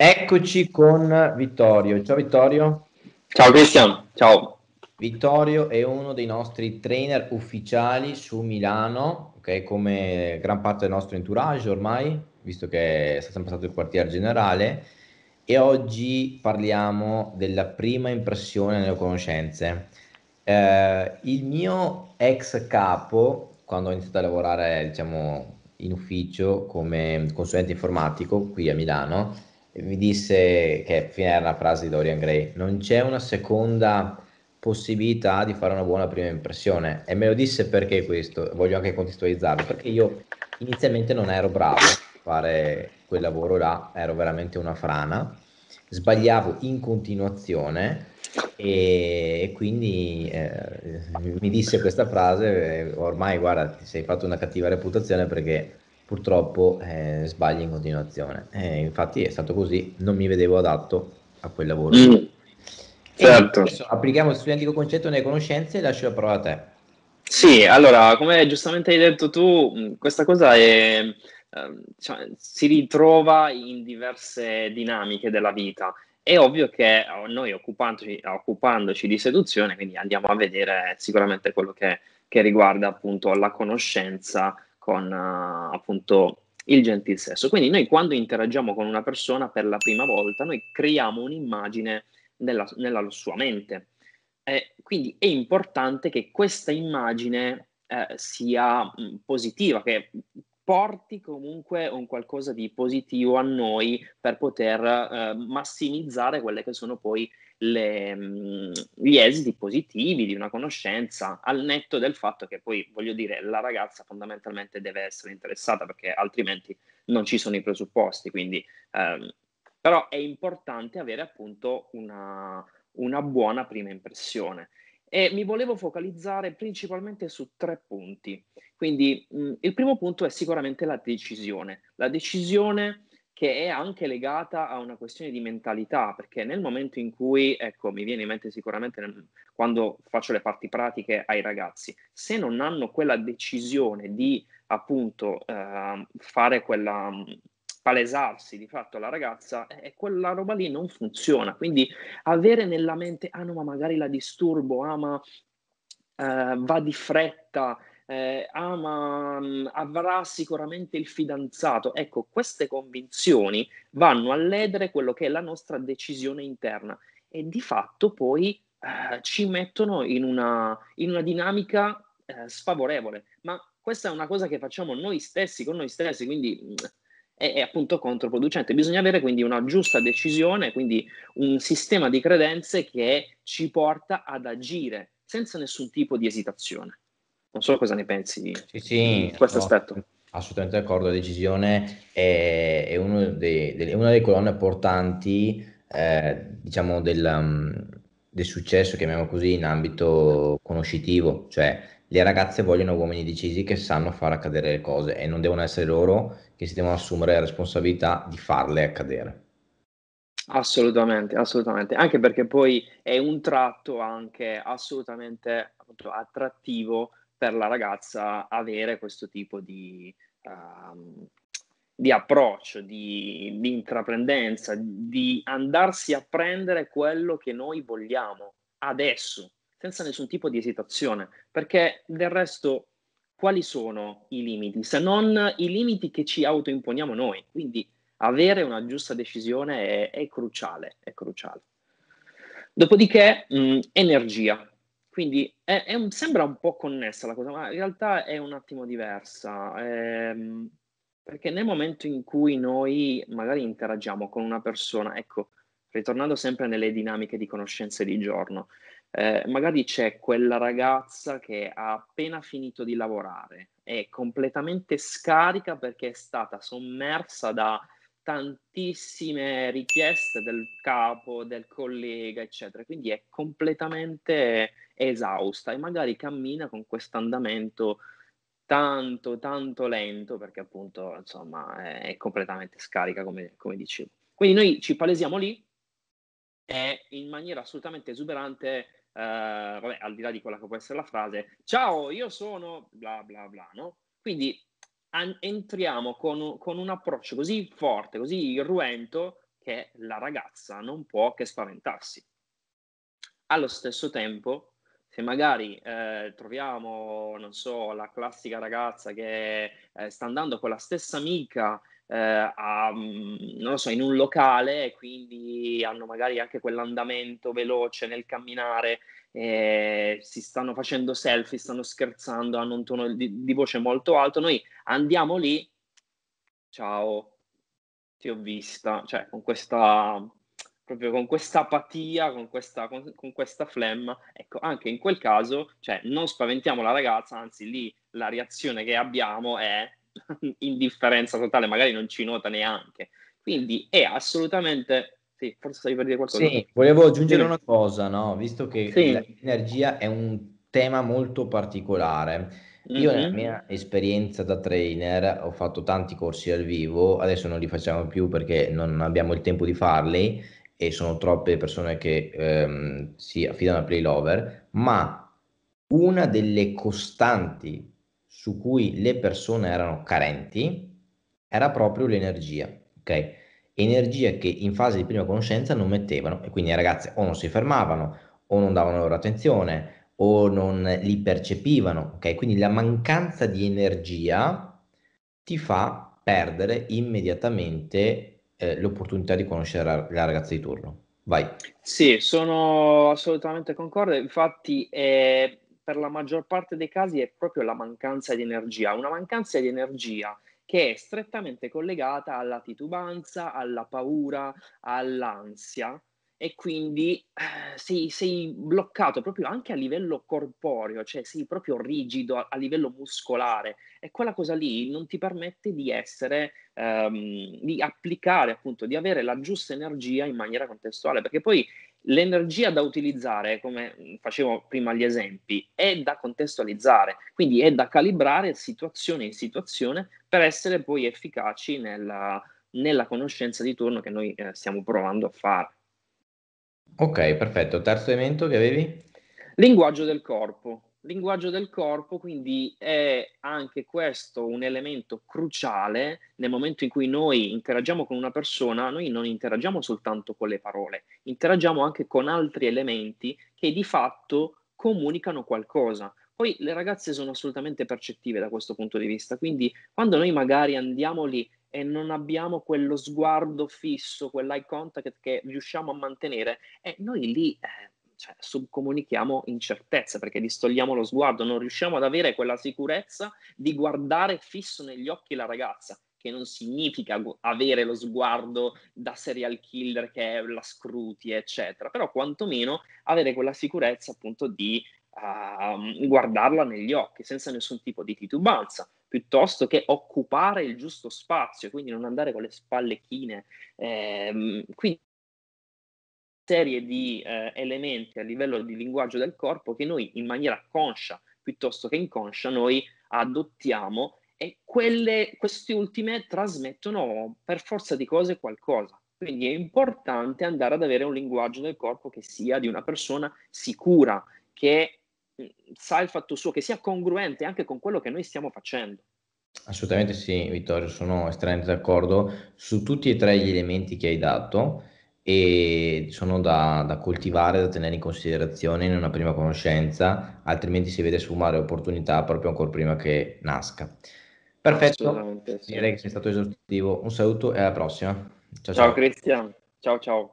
Eccoci con Vittorio. Ciao Vittorio. Ciao Cristian, ciao. Vittorio è uno dei nostri trainer ufficiali su Milano, okay, come gran parte del nostro entourage ormai, visto che è sempre stato il quartier generale, e oggi parliamo della prima impressione nelle conoscenze. Eh, il mio ex capo, quando ho iniziato a lavorare diciamo, in ufficio come consulente informatico qui a Milano, mi disse che era una frase di Dorian Gray, non c'è una seconda possibilità di fare una buona prima impressione e me lo disse perché questo, voglio anche contestualizzarlo, perché io inizialmente non ero bravo a fare quel lavoro là, ero veramente una frana, sbagliavo in continuazione e quindi eh, mi disse questa frase, ormai guarda ti sei fatto una cattiva reputazione perché purtroppo eh, sbagli in continuazione. Eh, infatti è stato così, non mi vedevo adatto a quel lavoro. Mm. Certo. Adesso applichiamo il suo identico concetto nelle conoscenze e lascio la parola a te. Sì, allora, come giustamente hai detto tu, mm, questa cosa è, ehm, cioè, si ritrova in diverse dinamiche della vita. È ovvio che eh, noi occupandoci, occupandoci di seduzione, quindi andiamo a vedere sicuramente quello che, che riguarda appunto la conoscenza con uh, appunto il gentil sesso. Quindi noi quando interagiamo con una persona per la prima volta, noi creiamo un'immagine nella, nella sua mente. Eh, quindi è importante che questa immagine eh, sia mm, positiva, che porti comunque un qualcosa di positivo a noi per poter eh, massimizzare quelle che sono poi le, mhmm, gli esiti positivi di una conoscenza, al netto del fatto che poi, voglio dire, la ragazza fondamentalmente deve essere interessata perché altrimenti non ci sono i presupposti, quindi ehm, però è importante avere appunto una, una buona prima impressione e mi volevo focalizzare principalmente su tre punti. Quindi mh, mm, il primo punto è sicuramente la decisione, la decisione che è anche legata a una questione di mentalità, perché nel momento in cui, ecco, mi viene in mente sicuramente nel, mm, quando faccio le parti pratiche ai ragazzi, se non hanno quella decisione di appunto eh, fare quella mm, palesarsi di fatto alla ragazza eh. e quella roba lì non funziona. Quindi avere nella mente, ah no, ma magari la disturbo, ah ma eh, va di fretta, eh, ah ma mh, mm, avrà sicuramente il fidanzato. Ecco, queste convinzioni vanno a ledere quello che è la nostra decisione interna e di fatto poi eh, ci mettono in una, in una dinamica eh, sfavorevole. Ma questa è una cosa che facciamo noi stessi con noi stessi, quindi mm, è, è, appunto controproducente. Bisogna avere quindi una giusta decisione, quindi un sistema di credenze che ci porta ad agire senza nessun tipo di esitazione. Non so cosa ne pensi di sì, sì, questo no, aspetto. Assolutamente d'accordo, la decisione è, è dei, delle, una delle colonne portanti, eh, diciamo, del, mm, del successo, chiamiamolo così, in ambito conoscitivo, cioè le ragazze vogliono uomini decisi che sanno far accadere le cose e non devono essere loro che si devono assumere la responsabilità di farle accadere. Assolutamente, assolutamente, anche perché poi è un tratto anche assolutamente appunto, attrattivo per la ragazza avere questo tipo di, uh, di approccio, di, di intraprendenza, di andarsi a prendere quello che noi vogliamo adesso, senza nessun tipo di esitazione, perché del resto quali sono i limiti se non i limiti che ci autoimponiamo noi? Quindi avere una giusta decisione è, è cruciale, è cruciale. Dopodiché, mh, mm, energia. Quindi è, è un, sembra un po' connessa la cosa, ma in realtà è un attimo diversa. Ehm, perché nel momento in cui noi magari interagiamo con una persona, ecco, ritornando sempre nelle dinamiche di conoscenze di giorno, eh, magari c'è quella ragazza che ha appena finito di lavorare, è completamente scarica perché è stata sommersa da tantissime richieste del capo, del collega, eccetera. Quindi è completamente esausta e magari cammina con questo andamento tanto, tanto lento perché appunto, insomma, è completamente scarica, come, come dicevo. Quindi noi ci palesiamo lì e in maniera assolutamente esuberante eh, vabbè, al di là di quella che può essere la frase, ciao, io sono bla bla bla, no? Quindi an- entriamo con, con un approccio così forte, così irruento, che la ragazza non può che spaventarsi. Allo stesso tempo, se magari eh, troviamo, non so, la classica ragazza che eh, sta andando con la stessa amica eh, a, mm, non lo so, in un locale e quindi hanno magari anche quell'andamento veloce nel camminare, eh, si stanno facendo selfie, stanno scherzando, hanno un tono di, di voce molto alto, noi andiamo lì, ciao, ti ho vista, cioè con questa proprio con questa apatia, con questa, con, con questa, flemma. Ecco, anche in quel caso, cioè, non spaventiamo la ragazza, anzi lì la reazione che abbiamo è indifferenza totale, magari non ci nota neanche. Quindi è assolutamente. Sì, forse stavi per dire qualcosa. Sì, volevo aggiungere sì. una cosa, no? visto che sì. l'energia è un tema molto particolare. Io mm-hmm. nella mhm. mia esperienza da trainer ho fatto tanti corsi al vivo, adesso non li facciamo più perché non abbiamo il tempo di farli e sono troppe persone che ehm, si affidano a play lover, ma una delle costanti su cui le persone erano carenti era proprio l'energia, ok? Energia che in fase di prima conoscenza non mettevano e quindi le ragazze o non si fermavano o non davano loro attenzione o non li percepivano, ok? Quindi la mancanza di energia ti fa perdere immediatamente eh, l'opportunità di conoscere la, ragazza di turno. Vai. Sì, sono assolutamente concorde, infatti eh, per la maggior parte dei casi è proprio la mancanza di energia, una mancanza di energia che è strettamente collegata alla titubanza, alla paura, all'ansia e quindi eh, sei, sei, bloccato proprio anche a livello corporeo, cioè sei proprio rigido a, a livello muscolare e quella cosa lì non ti permette di essere, ehm, di applicare appunto, di avere la giusta energia in maniera contestuale, perché poi l'energia da utilizzare, come facevo prima gli esempi, è da contestualizzare, quindi è da calibrare situazione in situazione per essere poi efficaci nella, nella conoscenza di turno che noi eh, stiamo provando a fare. Ok, perfetto. Terzo elemento che avevi? Linguaggio del corpo linguaggio del corpo, quindi è anche questo un elemento cruciale nel momento in cui noi interagiamo con una persona, noi non interagiamo soltanto con le parole, interagiamo anche con altri elementi che di fatto comunicano qualcosa. Poi le ragazze sono assolutamente percettive da questo punto di vista, quindi quando noi magari andiamo lì e non abbiamo quello sguardo fisso, quell'eye contact che riusciamo a mantenere, e eh, noi lì... Eh, cioè, subcomunichiamo incertezze perché distogliamo lo sguardo, non riusciamo ad avere quella sicurezza di guardare fisso negli occhi la ragazza, che non significa avere lo sguardo da serial killer che è la scruti, eccetera, però quantomeno avere quella sicurezza appunto di uh, guardarla negli occhi senza nessun tipo di titubanza piuttosto che occupare il giusto spazio, quindi non andare con le spalle chine. Eh, quindi serie di eh, elementi a livello di linguaggio del corpo che noi in maniera conscia piuttosto che inconscia noi adottiamo e quelle, queste ultime trasmettono per forza di cose qualcosa. Quindi è importante andare ad avere un linguaggio del corpo che sia di una persona sicura, che mm, sa il fatto suo, che sia congruente anche con quello che noi stiamo facendo. Assolutamente sì, Vittorio, sono estremamente d'accordo su tutti e tre gli elementi che hai dato e sono da, da coltivare, da tenere in considerazione in una prima conoscenza, altrimenti si vede sfumare opportunità proprio ancora prima che nasca. Perfetto, direi che sei stato esaustivo. Un saluto e alla prossima. Ciao, ciao, ciao. Cristian, ciao ciao.